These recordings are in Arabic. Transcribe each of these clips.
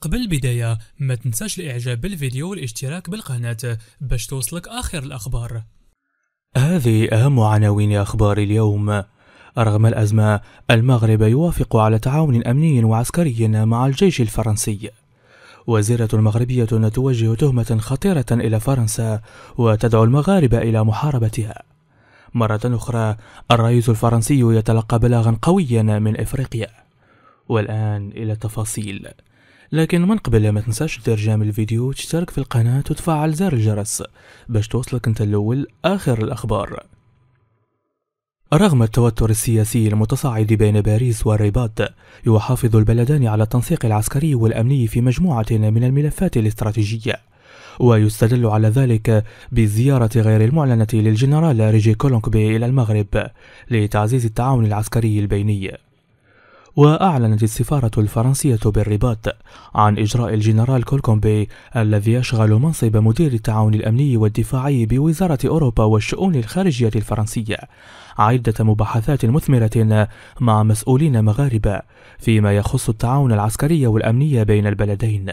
قبل البداية ما تنساش الاعجاب بالفيديو والاشتراك بالقناة باش توصلك اخر الاخبار هذه اهم عناوين اخبار اليوم رغم الأزمة المغرب يوافق على تعاون أمني وعسكري مع الجيش الفرنسي وزيرة مغربية توجه تهمة خطيرة إلى فرنسا وتدعو المغاربة إلى محاربتها مرة أخرى الرئيس الفرنسي يتلقى بلاغا قويا من إفريقيا والآن إلى التفاصيل لكن من قبل ما تنساش دير جام الفيديو وتشترك في القناة وتفعل زر الجرس باش توصلك انت الاول اخر الاخبار رغم التوتر السياسي المتصاعد بين باريس والرباط يحافظ البلدان على التنسيق العسكري والامني في مجموعة من الملفات الاستراتيجية ويستدل على ذلك بالزيارة غير المعلنة للجنرال ريجي كولونكبي إلى المغرب لتعزيز التعاون العسكري البيني وأعلنت السفارة الفرنسية بالرباط عن إجراء الجنرال كولكومبي الذي يشغل منصب مدير التعاون الأمني والدفاعي بوزارة أوروبا والشؤون الخارجية الفرنسية عدة مباحثات مثمرة مع مسؤولين مغاربة فيما يخص التعاون العسكري والأمني بين البلدين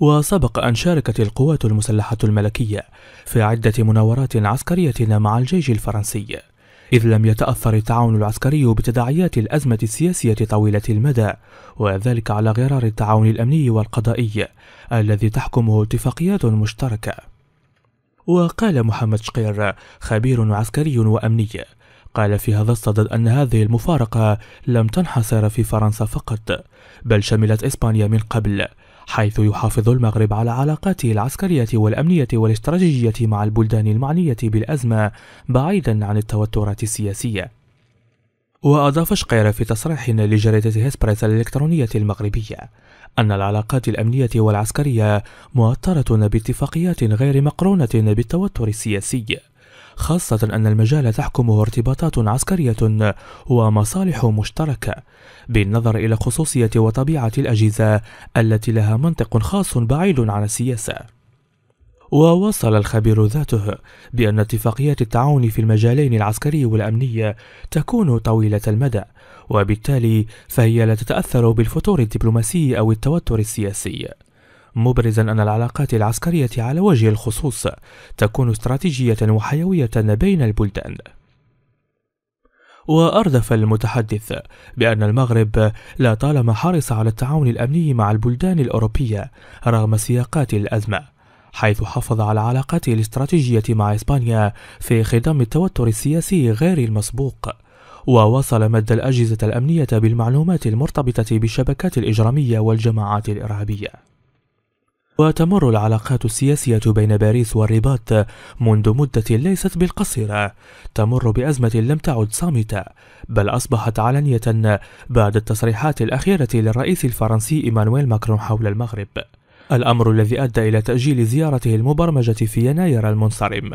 وسبق أن شاركت القوات المسلحة الملكية في عدة مناورات عسكرية مع الجيش الفرنسي إذ لم يتأثر التعاون العسكري بتداعيات الأزمة السياسية طويلة المدى وذلك على غرار التعاون الأمني والقضائي الذي تحكمه اتفاقيات مشتركة وقال محمد شقير خبير عسكري وأمني قال في هذا الصدد أن هذه المفارقة لم تنحصر في فرنسا فقط بل شملت إسبانيا من قبل حيث يحافظ المغرب على علاقاته العسكرية والأمنية والاستراتيجية مع البلدان المعنية بالأزمة بعيدا عن التوترات السياسية وأضاف شقير في تصريح لجريدة هسبريس الإلكترونية المغربية أن العلاقات الأمنية والعسكرية مؤطرة باتفاقيات غير مقرونة بالتوتر السياسي خاصة أن المجال تحكمه ارتباطات عسكرية ومصالح مشتركة بالنظر إلى خصوصية وطبيعة الأجهزة التي لها منطق خاص بعيد عن السياسة ووصل الخبير ذاته بأن اتفاقيات التعاون في المجالين العسكري والأمني تكون طويلة المدى وبالتالي فهي لا تتأثر بالفتور الدبلوماسي أو التوتر السياسي مبرزا أن العلاقات العسكرية على وجه الخصوص تكون استراتيجية وحيوية بين البلدان وأردف المتحدث بأن المغرب لا طالما حرص على التعاون الأمني مع البلدان الأوروبية رغم سياقات الأزمة حيث حافظ على علاقاته الاستراتيجية مع إسبانيا في خضم التوتر السياسي غير المسبوق وواصل مد الأجهزة الأمنية بالمعلومات المرتبطة بالشبكات الإجرامية والجماعات الإرهابية وتمر العلاقات السياسية بين باريس والرباط منذ مدة ليست بالقصيرة تمر بأزمة لم تعد صامتة بل أصبحت علنية بعد التصريحات الأخيرة للرئيس الفرنسي إيمانويل ماكرون حول المغرب الأمر الذي أدى إلى تأجيل زيارته المبرمجة في يناير المنصرم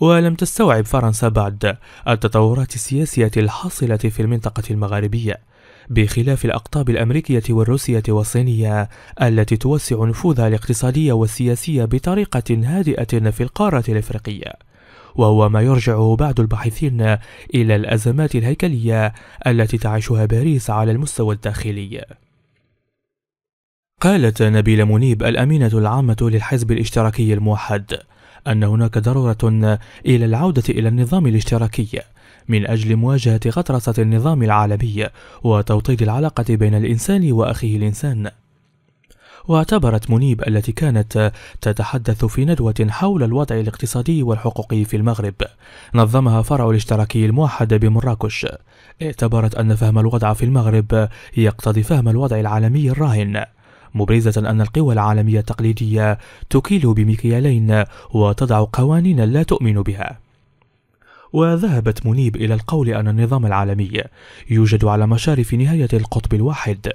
ولم تستوعب فرنسا بعد التطورات السياسية الحاصلة في المنطقة المغاربية بخلاف الأقطاب الأمريكية والروسية والصينية التي توسع نفوذها الاقتصادي والسياسي بطريقة هادئة في القارة الإفريقية وهو ما يرجع بعض الباحثين إلى الأزمات الهيكلية التي تعيشها باريس على المستوى الداخلي قالت نبيلة منيب الأمينة العامة للحزب الاشتراكي الموحد أن هناك ضرورة إلى العودة إلى النظام الاشتراكي من أجل مواجهة غطرسة النظام العالمي وتوطيد العلاقة بين الإنسان وأخيه الإنسان. واعتبرت منيب التي كانت تتحدث في ندوة حول الوضع الاقتصادي والحقوقي في المغرب نظمها فرع الاشتراكي الموحد بمراكش اعتبرت أن فهم الوضع في المغرب يقتضي فهم الوضع العالمي الراهن مبرزة أن القوى العالمية التقليدية تكيل بمكيالين وتضع قوانين لا تؤمن بها وذهبت منيب إلى القول أن النظام العالمي يوجد على مشارف نهاية القطب الواحد،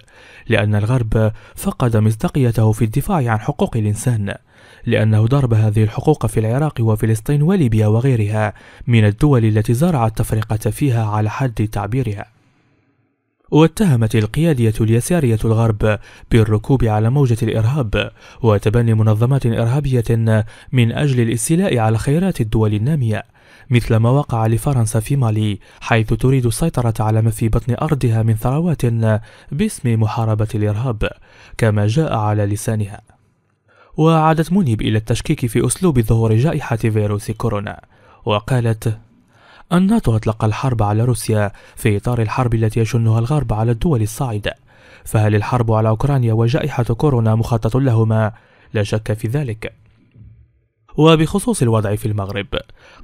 لأن الغرب فقد مصداقيته في الدفاع عن حقوق الإنسان، لأنه ضرب هذه الحقوق في العراق وفلسطين وليبيا وغيرها من الدول التي زرعت التفرقة فيها على حد تعبيرها. واتهمت القيادية اليسارية الغرب بالركوب على موجة الإرهاب وتبني منظمات إرهابية من أجل الاستيلاء على خيرات الدول النامية مثل ما وقع لفرنسا في مالي حيث تريد السيطرة على ما في بطن أرضها من ثروات باسم محاربة الإرهاب كما جاء على لسانها وعادت منيب إلى التشكيك في أسلوب ظهور جائحة فيروس كورونا وقالت الناتو أطلق الحرب على روسيا في إطار الحرب التي يشنها الغرب على الدول الصاعدة فهل الحرب على أوكرانيا وجائحة كورونا مخطط لهما؟ لا شك في ذلك وبخصوص الوضع في المغرب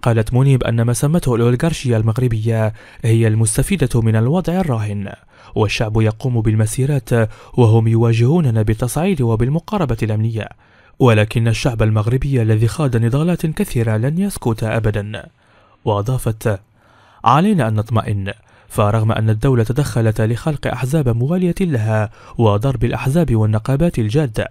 قالت منيب أن ما سمته الأوليغارشيا المغربية هي المستفيدة من الوضع الراهن والشعب يقوم بالمسيرات وهم يواجهوننا بالتصعيد وبالمقاربة الأمنية ولكن الشعب المغربي الذي خاض نضالات كثيرة لن يسكت أبدا وأضافت علينا أن نطمئن فرغم أن الدولة تدخلت لخلق أحزاب موالية لها وضرب الأحزاب والنقابات الجادة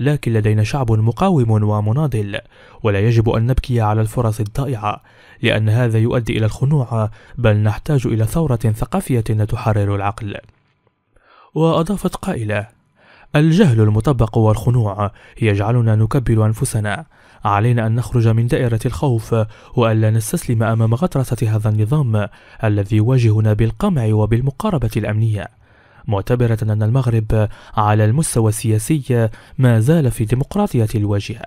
لكن لدينا شعب مقاوم ومناضل ولا يجب أن نبكي على الفرص الضائعة لأن هذا يؤدي إلى الخنوع بل نحتاج إلى ثورة ثقافية تحرر العقل وأضافت قائلة الجهل المطبق والخنوع يجعلنا نكبل أنفسنا علينا أن نخرج من دائرة الخوف وألا نستسلم أمام غطرسة هذا النظام الذي يواجهنا بالقمع وبالمقاربة الأمنية معتبرة أن المغرب على المستوى السياسي ما زال في ديمقراطية الواجهة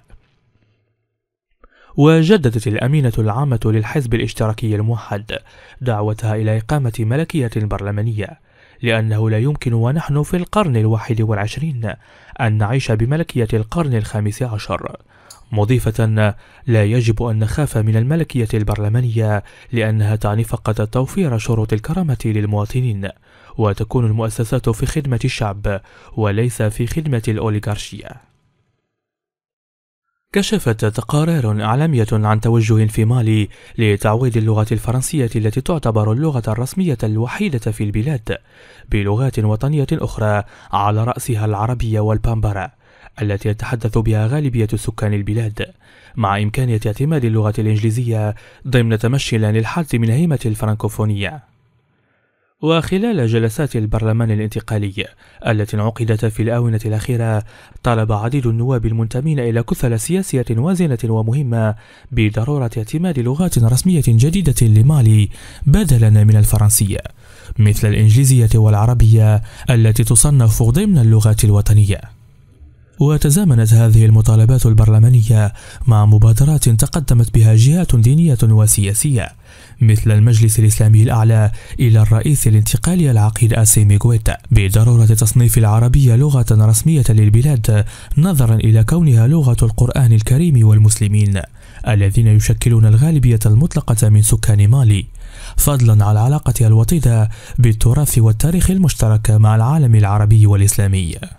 وجددت الأمينة العامة للحزب الاشتراكي الموحد دعوتها إلى إقامة ملكية برلمانية لأنه لا يمكن ونحن في القرن الواحد والعشرين أن نعيش بملكية القرن الخامس عشر مضيفة لا يجب أن نخاف من الملكية البرلمانية لأنها تعني فقط توفير شروط الكرامة للمواطنين وتكون المؤسسات في خدمة الشعب وليس في خدمة الأوليغارشية كشفت تقارير إعلامية عن توجه في مالي لتعويض اللغة الفرنسية التي تعتبر اللغة الرسمية الوحيدة في البلاد بلغات وطنية أخرى على رأسها العربية والبامبرا التي يتحدث بها غالبية سكان البلاد مع إمكانية اعتماد اللغة الإنجليزية ضمن تمشي للحد من هيمة الفرنكوفونية وخلال جلسات البرلمان الانتقالي التي انعقدت في الآونة الأخيرة طلب عديد النواب المنتمين إلى كتل سياسية وازنة ومهمة بضرورة اعتماد لغات رسمية جديدة لمالي بدلا من الفرنسية مثل الإنجليزية والعربية التي تصنف ضمن اللغات الوطنية وتزامنت هذه المطالبات البرلمانية مع مبادرات تقدمت بها جهات دينية وسياسية مثل المجلس الإسلامي الأعلى إلى الرئيس الانتقالي العقيد أسيمي غويتا بضرورة تصنيف العربية لغة رسمية للبلاد نظرا إلى كونها لغة القرآن الكريم والمسلمين الذين يشكلون الغالبية المطلقة من سكان مالي فضلا على علاقتها الوطيدة بالتراث والتاريخ المشترك مع العالم العربي والإسلامي